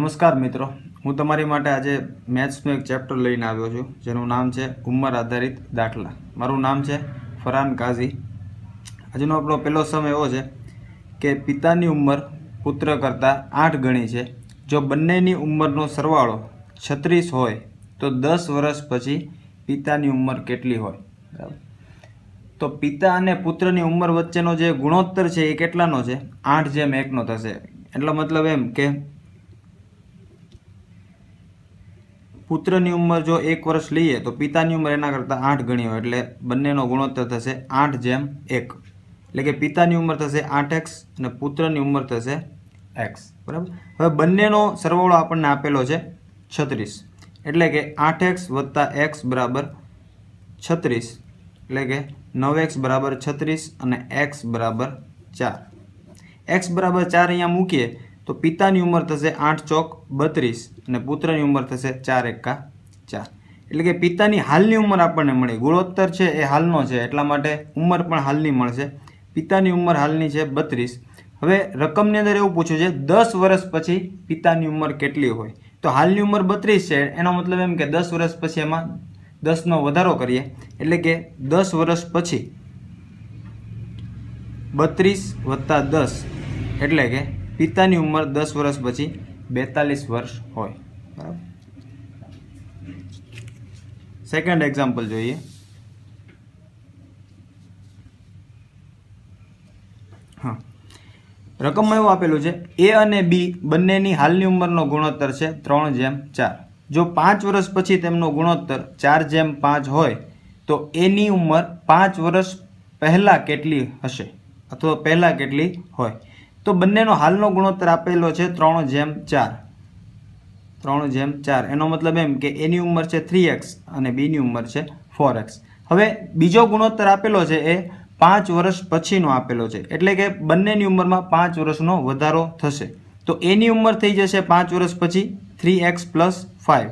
નમસ્કાર મિત્રો હું તમારી માટે આજે મેથ્સનું એક ચેપ્ટર લઈને આવ્યો છું જેનું નામ છે ઉંમર આધારિત દાખલા મારું નામ છે ફરાન કાઝી આજનો આપણો પહેલો સમય એવો છે કે પિતાની ઉંમર પુત્ર કરતાં આઠ ગણી છે જો બંનેની ઉંમરનો સરવાળો છત્રીસ હોય તો દસ વર્ષ પછી પિતાની ઉંમર કેટલી હોય બરાબર તો પિતા અને પુત્રની ઉંમર વચ્ચેનો જે ગુણોત્તર છે એ કેટલાનો છે આઠ જેમ એકનો થશે એટલો મતલબ એમ કે પુત્રની ઉંમર જો એક વર્ષ લઈએ તો પિતાની ઉંમર એના કરતાં આઠ ગણી હોય એટલે બંનેનો ગુણોત્તર થશે આઠ જેમ એક એટલે કે પિતાની ઉંમર થશે આઠ એક્સ અને પુત્રની ઉંમર થશે એક્સ બરાબર હવે બંનેનો સરવાળો આપણને આપેલો છે છત્રીસ એટલે કે આઠ એક્સ વત્તા એક્સ બરાબર છત્રીસ એટલે કે નવ એક્સ બરાબર છત્રીસ અને એક્સ બરાબર ચાર એક્સ બરાબર ચાર અહીંયા મૂકીએ તો પિતાની ઉંમર થશે આઠ ચોક બત્રીસ અને પુત્રની ઉંમર થશે ચાર એકા ચાર એટલે કે પિતાની હાલની ઉંમર આપણને મળે ગુણોત્તર છે એ હાલનો છે એટલા માટે ઉંમર પણ હાલની મળશે પિતાની ઉંમર હાલની છે બત્રીસ હવે રકમની અંદર એવું પૂછ્યું છે દસ વર્ષ પછી પિતાની ઉંમર કેટલી હોય તો હાલની ઉંમર બત્રીસ છે એનો મતલબ એમ કે દસ વર્ષ પછી એમાં દસનો વધારો કરીએ એટલે કે દસ વર્ષ પછી બત્રીસ વત્તા દસ એટલે કે પિતાની ઉંમર દસ વર્ષ પછી બેતાલીસ વર્ષ હોય બરાબર સેકન્ડ એક્ઝામ્પલ જોઈએ હા રકમમાં એવું આપેલું છે એ અને બી બંનેની હાલની ઉંમરનો ગુણોત્તર છે ત્રણ જેમ ચાર જો પાંચ વર્ષ પછી તેમનો ગુણોત્તર ચાર જેમ પાંચ હોય તો એની ઉંમર પાંચ વર્ષ પહેલાં કેટલી હશે અથવા પહેલાં કેટલી હોય તો બંનેનો હાલનો ગુણોત્તર આપેલો છે ત્રણ જેમ ચાર ત્રણ જેમ ચાર એનો મતલબ એમ કે એની ઉંમર છે થ્રી એક્સ અને બીની ઉંમર છે ફોર એક્સ હવે બીજો ગુણોત્તર આપેલો છે એ પાંચ વર્ષ પછીનો આપેલો છે એટલે કે બંનેની ઉંમરમાં પાંચ વર્ષનો વધારો થશે તો એની ઉંમર થઈ જશે પાંચ વર્ષ પછી three X plus five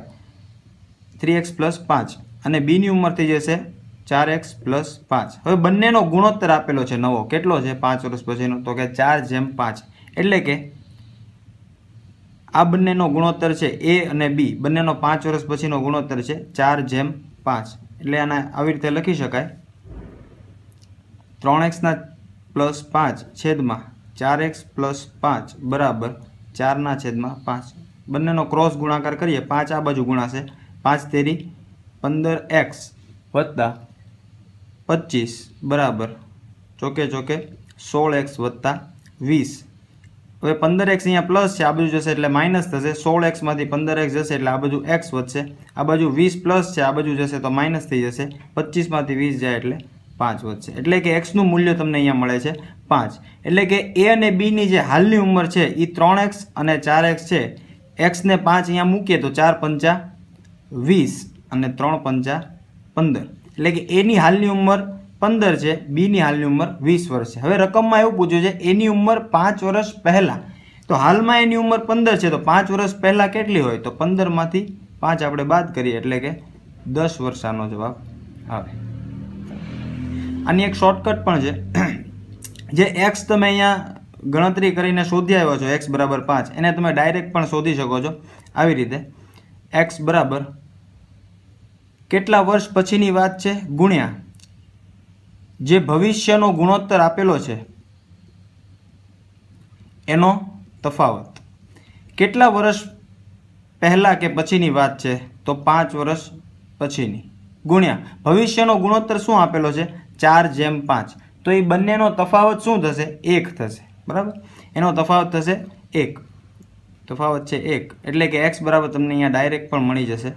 three X plus પાંચ અને બીની ઉંમર થઈ જશે ચાર એક્સ પ્લસ પાંચ હવે બંનેનો ગુણોત્તર આપેલો છે નવો કેટલો છે પાંચ વર્ષ પછીનો તો કે ચાર જેમ પાંચ એટલે કે આ બંનેનો ગુણોત્તર છે એ અને બી બંનેનો પાંચ વર્ષ પછીનો ગુણોત્તર છે ચાર જેમ પાંચ એટલે આને આવી રીતે લખી શકાય ત્રણ એક્સના પ્લસ પાંચ છેદમાં ચાર એક્સ પ્લસ પાંચ બરાબર ચારના છેદમાં પાંચ બંનેનો ક્રોસ ગુણાકાર કરીએ પાંચ આ બાજુ ગુણાશે પાંચ તેરી પંદર એક્સ વત્તા પચીસ બરાબર ચોકે ચોકે સોળ એક્સ વત્તા વીસ હવે પંદર એક્સ અહીંયા પ્લસ છે આ બાજુ જશે એટલે માઇનસ થશે સોળ એક્સમાંથી પંદર એક્સ જશે એટલે આ બાજુ એક્સ વધશે આ બાજુ વીસ પ્લસ છે આ બાજુ જશે તો માઇનસ થઈ જશે પચીસમાંથી વીસ જાય એટલે પાંચ વધશે એટલે કે એક્સનું મૂલ્ય તમને અહીંયા મળે છે પાંચ એટલે કે એ અને બીની જે હાલની ઉંમર છે એ ત્રણ એક્સ અને ચાર એક્સ છે એક્સને પાંચ અહીંયા મૂકીએ તો ચાર પંચા વીસ અને ત્રણ પંચા પંદર એટલે કે એની હાલની ઉંમર પંદર છે બીની હાલની ઉંમર વીસ વર્ષ છે હવે રકમમાં એવું પૂછ્યું છે એની ઉંમર પાંચ વર્ષ પહેલાં તો હાલમાં એની ઉંમર પંદર છે તો પાંચ વર્ષ પહેલાં કેટલી હોય તો પંદરમાંથી પાંચ આપણે બાદ કરીએ એટલે કે દસ વર્ષાનો જવાબ આવે આની એક શોર્ટકટ પણ છે જે એક્સ તમે અહીંયા ગણતરી કરીને શોધી આવ્યો છો એક્સ બરાબર પાંચ એને તમે ડાયરેક્ટ પણ શોધી શકો છો આવી રીતે એક્સ બરાબર કેટલા વર્ષ પછીની વાત છે ગુણ્યા જે ભવિષ્યનો ગુણોત્તર આપેલો છે એનો તફાવત કેટલા વર્ષ પહેલાં કે પછીની વાત છે તો પાંચ વર્ષ પછીની ગુણ્યા ભવિષ્યનો ગુણોત્તર શું આપેલો છે ચાર જેમ પાંચ તો એ બંનેનો તફાવત શું થશે એક થશે બરાબર એનો તફાવત થશે એક તફાવત છે એક એટલે કે એક્સ બરાબર તમને અહીંયા ડાયરેક્ટ પણ મળી જશે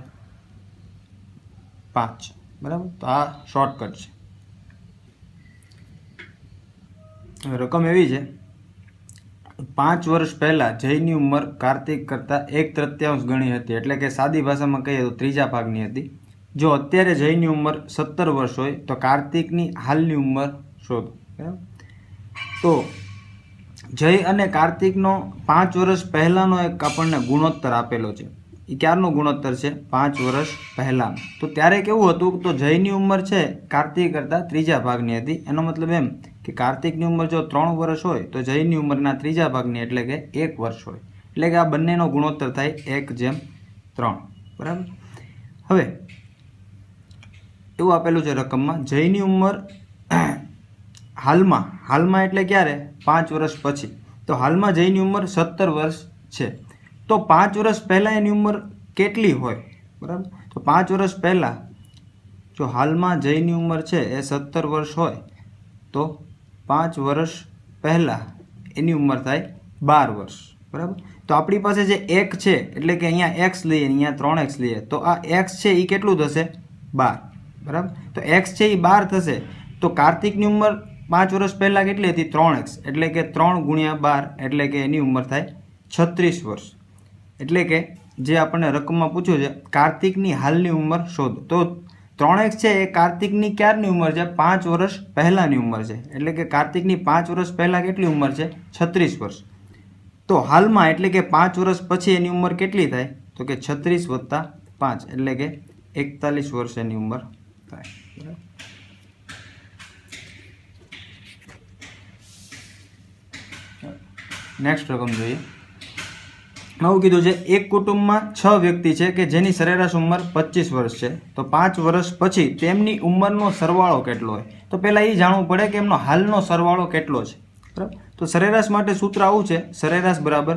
પાંચ બરાબર તો આ શોર્ટકટ છે રકમ એવી છે પાંચ વર્ષ પહેલાં જયની ઉંમર કાર્તિક કરતાં એક તૃત્યાંશ ગણી હતી એટલે કે સાદી ભાષામાં કહીએ તો ત્રીજા ભાગની હતી જો અત્યારે જયની ઉંમર સત્તર વર્ષ હોય તો કાર્તિકની હાલની ઉંમર શોધ બરાબર તો જય અને કાર્તિકનો પાંચ વર્ષ પહેલાંનો એક આપણને ગુણોત્તર આપેલો છે એ ક્યારનો ગુણોત્તર છે પાંચ વર્ષ પહેલાં તો ત્યારે કેવું હતું તો જયની ઉંમર છે કાર્તિક કરતાં ત્રીજા ભાગની હતી એનો મતલબ એમ કે કાર્તિકની ઉંમર જો ત્રણ વર્ષ હોય તો જયની ઉંમરના ત્રીજા ભાગની એટલે કે એક વર્ષ હોય એટલે કે આ બંનેનો ગુણોત્તર થાય એક જેમ ત્રણ બરાબર હવે એવું આપેલું છે રકમમાં જયની ઉંમર હાલમાં હાલમાં એટલે ક્યારે પાંચ વર્ષ પછી તો હાલમાં જયની ઉંમર સત્તર વર્ષ છે તો પાંચ વર્ષ પહેલાં એની ઉંમર કેટલી હોય બરાબર તો પાંચ વર્ષ પહેલાં જો હાલમાં જયની ઉંમર છે એ સત્તર વર્ષ હોય તો પાંચ વર્ષ પહેલાં એની ઉંમર થાય બાર વર્ષ બરાબર તો આપણી પાસે જે એક છે એટલે કે અહીંયા એક્સ લઈએ અહીંયા ત્રણ એક્સ લઈએ તો આ એક્સ છે એ કેટલું થશે બાર બરાબર તો એક્સ છે એ બાર થશે તો કાર્તિકની ઉંમર પાંચ વર્ષ પહેલાં કેટલી હતી ત્રણ એક્સ એટલે કે ત્રણ ગુણ્યા બાર એટલે કે એની ઉંમર થાય છત્રીસ વર્ષ એટલે કે જે આપણને રકમમાં પૂછ્યું છે કાર્તિકની હાલની ઉંમર શોધ તો ત્રણેક છે એ કાર્તિકની ક્યારની ઉંમર છે પાંચ વર્ષ પહેલાંની ઉંમર છે એટલે કે કાર્તિકની પાંચ વર્ષ પહેલાં કેટલી ઉંમર છે છત્રીસ વર્ષ તો હાલમાં એટલે કે પાંચ વર્ષ પછી એની ઉંમર કેટલી થાય તો કે છત્રીસ વત્તા પાંચ એટલે કે એકતાલીસ વર્ષ એની ઉંમર થાય બરાબર નેક્સ્ટ રકમ જોઈએ આવું કીધું છે એક કુટુંબમાં છ વ્યક્તિ છે કે જેની સરેરાશ ઉંમર પચીસ વર્ષ છે તો પાંચ વર્ષ પછી તેમની ઉંમરનો સરવાળો કેટલો હોય તો પહેલાં એ જાણવું પડે કે એમનો હાલનો સરવાળો કેટલો છે બરાબર તો સરેરાશ માટે સૂત્ર આવું છે સરેરાશ બરાબર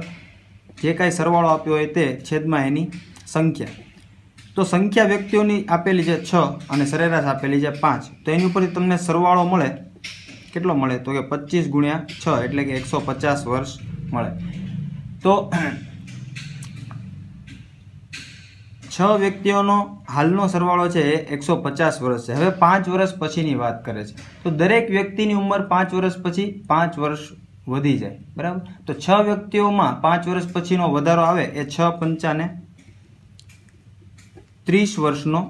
જે કાંઈ સરવાળો આપ્યો હોય તે છેદમાં એની સંખ્યા તો સંખ્યા વ્યક્તિઓની આપેલી છે છ અને સરેરાશ આપેલી છે પાંચ તો એની ઉપરથી તમને સરવાળો મળે કેટલો મળે તો કે પચીસ ગુણ્યા છ એટલે કે એકસો પચાસ વર્ષ મળે તો છ વ્યક્તિઓનો હાલનો સરવાળો છે એ એકસો પચાસ વર્ષ છે હવે પાંચ વર્ષ પછીની વાત કરે છે તો દરેક વ્યક્તિની ઉંમર પાંચ વર્ષ પછી પાંચ વર્ષ વધી જાય બરાબર તો છ વ્યક્તિઓમાં પાંચ વર્ષ પછીનો વધારો આવે એ છ પંચાને ત્રીસ વર્ષનો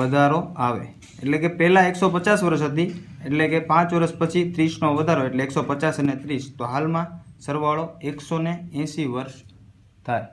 વધારો આવે એટલે કે પહેલાં એકસો પચાસ વર્ષ હતી એટલે કે પાંચ વર્ષ પછી ત્રીસનો વધારો એટલે એકસો પચાસ અને ત્રીસ તો હાલમાં સરવાળો એકસો એંસી વર્ષ થાય